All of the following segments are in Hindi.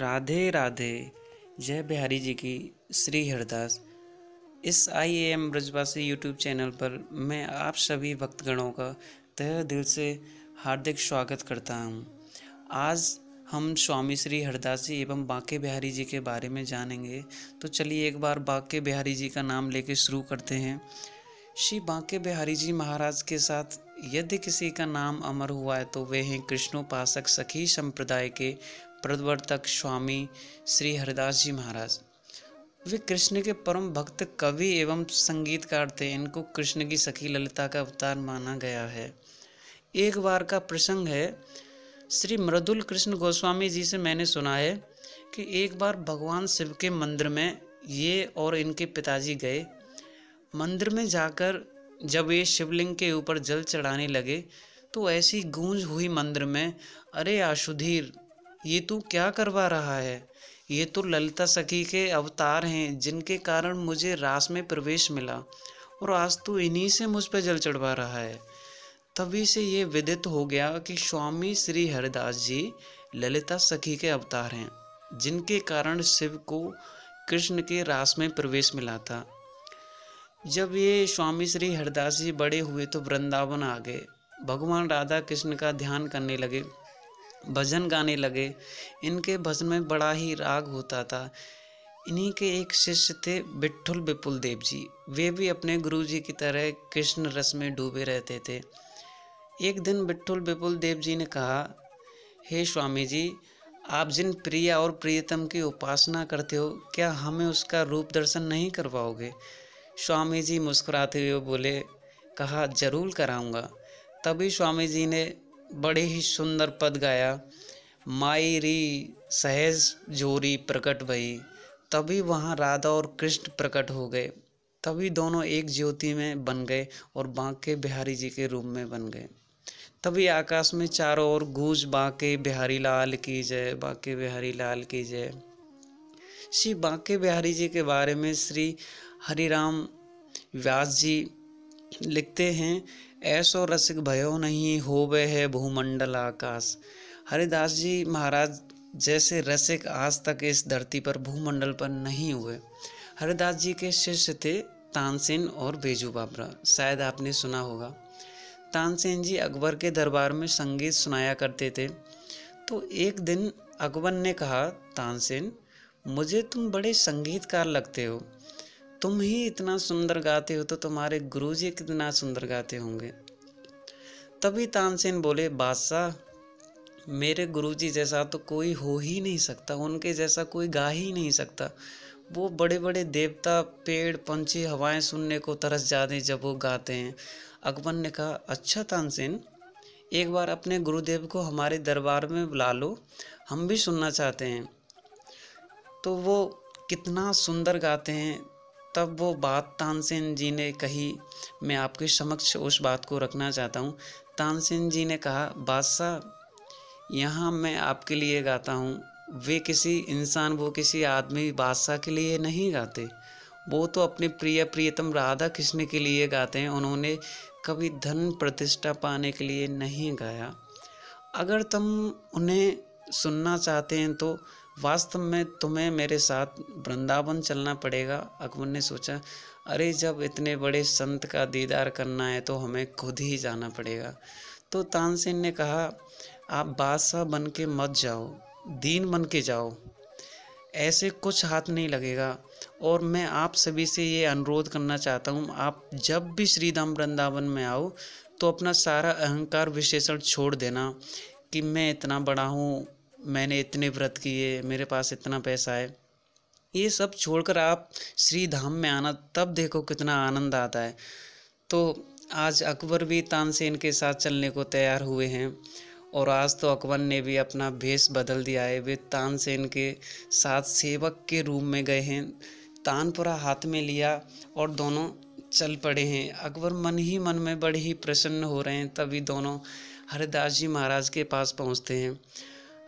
राधे राधे जय बिहारी जी की श्री हरदास इस I am Brajwasi YouTube channel पर मैं आप सभी भक्तगणों का तह दिल से हार्दिक स्वागत करता हूँ आज हम स्वामी श्री हरदास जी एवं बांके बिहारी जी के बारे में जानेंगे तो चलिए एक बार बाके बिहारी जी का नाम लेके शुरू करते हैं श्री बांके बिहारी जी महाराज के साथ यदि किसी का नाम अमर हुआ है तो वे हैं कृष्णोपासक सखी संप्रदाय के प्रवर्तक स्वामी श्री हरिदास जी महाराज वे कृष्ण के परम भक्त कवि एवं संगीतकार थे इनको कृष्ण की सखी ललिता का अवतार माना गया है एक बार का प्रसंग है श्री मृदुल कृष्ण गोस्वामी जी से मैंने सुना है कि एक बार भगवान शिव के मंदिर में ये और इनके पिताजी गए मंदिर में जाकर जब ये शिवलिंग के ऊपर जल चढ़ाने लगे तो ऐसी गूंज हुई मंदिर में अरे आशुधीर ये तू क्या करवा रहा है ये तो ललिता सखी के अवतार हैं जिनके कारण मुझे रास में प्रवेश मिला और आज तू इन्हीं से मुझ पर जल चढ़वा रहा है तभी से ये विदित हो गया कि स्वामी श्री हरिदास जी ललिता सखी के अवतार हैं जिनके कारण शिव को कृष्ण के रास में प्रवेश मिला था जब ये स्वामी श्री हरिदास जी बड़े हुए तो वृंदावन आ गए भगवान राधा कृष्ण का ध्यान करने लगे भजन गाने लगे इनके भजन में बड़ा ही राग होता था इन्हीं के एक शिष्य थे बिट्ठुल विपुल देव जी वे भी अपने गुरु जी की तरह कृष्ण रस में डूबे रहते थे एक दिन बिट्ठुल विपुल देव जी ने कहा हे स्वामी जी आप जिन प्रिया और प्रियतम की उपासना करते हो क्या हमें उसका रूप दर्शन नहीं करवाओगे स्वामी जी मुस्कुराते हुए बोले कहा जरूर कराऊंगा तभी स्वामी जी ने बड़े ही सुंदर पद गाया माई री सहज जोरी प्रकट भई तभी वहाँ राधा और कृष्ण प्रकट हो गए तभी दोनों एक ज्योति में बन गए और बांके बिहारी जी के रूप में बन गए तभी आकाश में चारों ओर गूंज बांके बिहारी लाल की जय बांके बिहारी लाल की जय श्री बांके बिहारी जी के बारे में श्री हरिराम व्यास जी लिखते हैं ऐसो रसिक भयो नहीं हो वे है भूमंडल आकाश हरिदास जी महाराज जैसे रसिक आज तक इस धरती पर भूमंडल पर नहीं हुए हरिदास जी के शिष्य थे तानसेन और बेजू बाबरा शायद आपने सुना होगा तानसेन जी अकबर के दरबार में संगीत सुनाया करते थे तो एक दिन अकबर ने कहा तानसेन मुझे तुम बड़े संगीतकार लगते हो तुम ही इतना सुंदर गाते हो तो तुम्हारे गुरु जी कितना सुंदर गाते होंगे तभी तानसेन बोले बादशाह मेरे गुरु जी जैसा तो कोई हो ही नहीं सकता उनके जैसा कोई गा ही नहीं सकता वो बड़े बड़े देवता पेड़ पंछी हवाएं सुनने को तरस जाते जब वो गाते हैं अकबर ने कहा अच्छा तानसेन एक बार अपने गुरुदेव को हमारे दरबार में बुला लो हम भी सुनना चाहते हैं तो वो कितना सुंदर गाते हैं तब वो बात तानसेन जी ने कही मैं आपके समक्ष उस बात को रखना चाहता हूँ तानसेन जी ने कहा बादशाह यहाँ मैं आपके लिए गाता हूँ वे किसी इंसान वो किसी आदमी बादशाह के लिए नहीं गाते वो तो अपने प्रिय प्रियतम राधा कृष्ण के लिए गाते हैं उन्होंने कभी धन प्रतिष्ठा पाने के लिए नहीं गाया अगर तुम उन्हें सुनना चाहते हैं तो वास्तव में तुम्हें मेरे साथ वृंदावन चलना पड़ेगा अकबर ने सोचा अरे जब इतने बड़े संत का दीदार करना है तो हमें खुद ही जाना पड़ेगा तो तानसेन ने कहा आप बादशाह बन के मत जाओ दीन बन के जाओ ऐसे कुछ हाथ नहीं लगेगा और मैं आप सभी से ये अनुरोध करना चाहता हूँ आप जब भी श्री वृंदावन में आओ तो अपना सारा अहंकार विशेषण छोड़ देना कि मैं इतना बड़ा हूँ मैंने इतने व्रत किए मेरे पास इतना पैसा है ये सब छोड़कर आप श्री धाम में आना तब देखो कितना आनंद आता है तो आज अकबर भी तानसेन के साथ चलने को तैयार हुए हैं और आज तो अकबर ने भी अपना भेष बदल दिया है वे तानसेन के साथ सेवक के रूम में गए हैं तानपुरा हाथ में लिया और दोनों चल पड़े हैं अकबर मन ही मन में बड़े ही प्रसन्न हो रहे हैं तभी दोनों हरिदास जी महाराज के पास पहुँचते हैं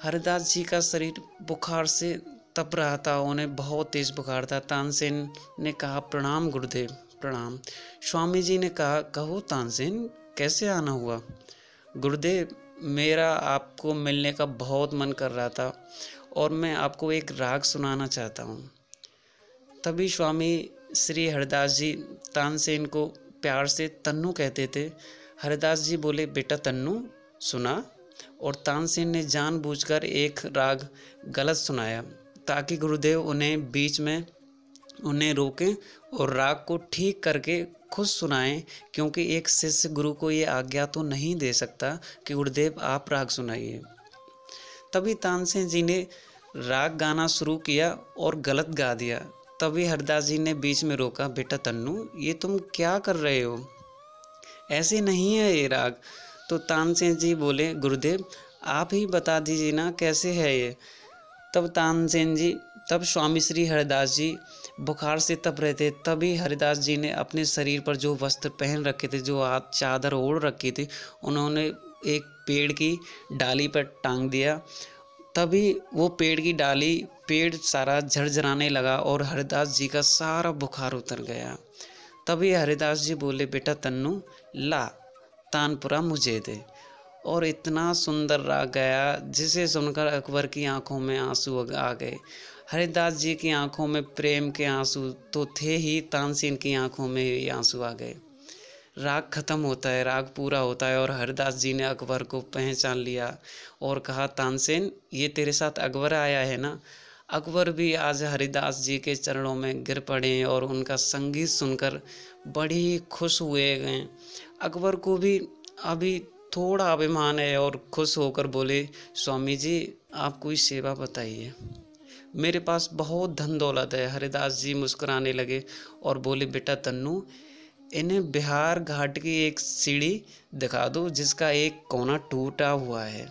हरिदास जी का शरीर बुखार से तप रहा था उन्हें बहुत तेज बुखार था तानसेन ने कहा प्रणाम गुरुदेव प्रणाम स्वामी जी ने कहा कहो तानसेन कैसे आना हुआ गुरुदेव मेरा आपको मिलने का बहुत मन कर रहा था और मैं आपको एक राग सुनाना चाहता हूँ तभी स्वामी श्री हरिदास जी तानसेन को प्यार से तन्नू कहते थे हरिदास जी बोले बेटा तन्नू सुना और तानसेन ने जानबूझकर एक राग गलत सुनाया ताकि गुरुदेव उन्हें बीच में उन्हें रोकें और राग को ठीक करके खुद सुनाएं क्योंकि एक शिष्य गुरु को ये आज्ञा तो नहीं दे सकता कि गुरुदेव आप राग सुनाइए तभी तानसेन जी ने राग गाना शुरू किया और गलत गा दिया तभी हरदास जी ने बीच में रोका बेटा तन्नू ये तुम क्या कर रहे हो ऐसे नहीं है ये राग तो तानसेन जी बोले गुरुदेव आप ही बता दीजिए ना कैसे है ये तब तानसेन जी तब स्वामी श्री हरिदास जी बुखार से तप रहे थे तभी हरिदास जी ने अपने शरीर पर जो वस्त्र पहन रखे थे जो हाथ चादर ओढ़ रखी थी उन्होंने एक पेड़ की डाली पर टांग दिया तभी वो पेड़ की डाली पेड़ सारा झरझराने लगा और हरिदास जी का सारा बुखार उतर गया तभी हरिदास जी बोले बेटा तन्नू ला तानपुरा मुझे दे और इतना सुंदर राग गया जिसे सुनकर अकबर की आंखों में आंसू आ गए हरिदास जी की आंखों में प्रेम के आंसू तो थे ही तानसेन की आंखों में ही आंसू आ गए राग खत्म होता है राग पूरा होता है और हरिदास जी ने अकबर को पहचान लिया और कहा तानसेन ये तेरे साथ अकबर आया है ना अकबर भी आज हरिदास जी के चरणों में गिर पड़े और उनका संगीत सुनकर बड़े खुश हुए गए अकबर को भी अभी थोड़ा अभिमान है और खुश होकर बोले स्वामी जी आप कोई सेवा बताइए मेरे पास बहुत धन दौलत है हरिदास जी मुस्कुराने लगे और बोले बेटा तन्नू इन्हें बिहार घाट की एक सीढ़ी दिखा दो जिसका एक कोना टूटा हुआ है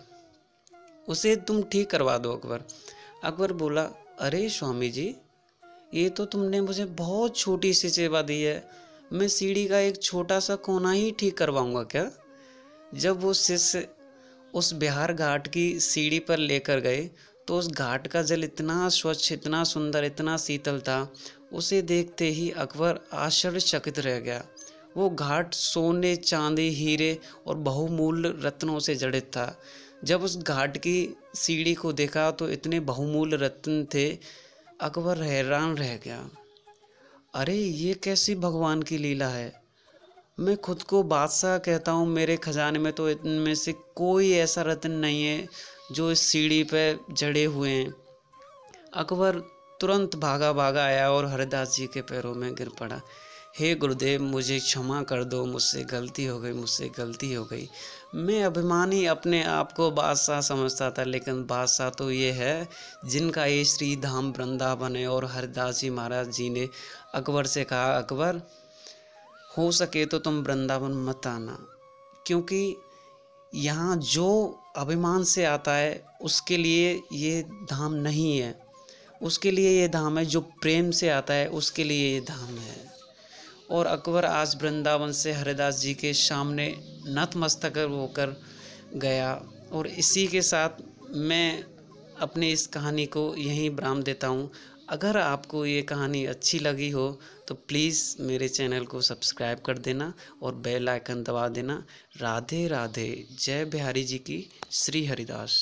उसे तुम ठीक करवा दो अकबर अकबर बोला अरे स्वामी जी ये तो तुमने मुझे बहुत छोटी सी सेवा दी है मैं सीढ़ी का एक छोटा सा कोना ही ठीक करवाऊंगा क्या जब वो शिष्य उस बिहार घाट की सीढ़ी पर लेकर गए तो उस घाट का जल इतना स्वच्छ इतना सुंदर इतना शीतल था उसे देखते ही अकबर आश्चर्यचकित रह गया वो घाट सोने चांदी हीरे और बहुमूल्य रत्नों से जड़ित था जब उस घाट की सीढ़ी को देखा तो इतने बहुमूल्य रत्न थे अकबर हैरान रह गया अरे ये कैसी भगवान की लीला है मैं खुद को बादशाह कहता हूँ मेरे खजाने में तो इनमें से कोई ऐसा रत्न नहीं है जो इस सीढ़ी पर जड़े हुए हैं अकबर तुरंत भागा भागा आया और हरिदास जी के पैरों में गिर पड़ा हे गुरुदेव मुझे क्षमा कर दो मुझसे गलती हो गई मुझसे गलती हो गई मैं अभिमानी अपने आप को बादशाह समझता था लेकिन बादशाह तो ये है जिनका ये श्री धाम वृंदावन है और हरिदास जी महाराज जी ने अकबर से कहा अकबर हो सके तो तुम वृंदावन मत आना क्योंकि यहाँ जो अभिमान से आता है उसके लिए ये धाम नहीं है उसके लिए ये धाम है जो प्रेम से आता है उसके लिए ये धाम है और अकबर आज वृंदावन से हरिदास जी के सामने नतमस्तक होकर गया और इसी के साथ मैं अपने इस कहानी को यहीं विराम देता हूँ अगर आपको ये कहानी अच्छी लगी हो तो प्लीज़ मेरे चैनल को सब्सक्राइब कर देना और बेल आइकन दबा देना राधे राधे जय बिहारी जी की श्री हरिदास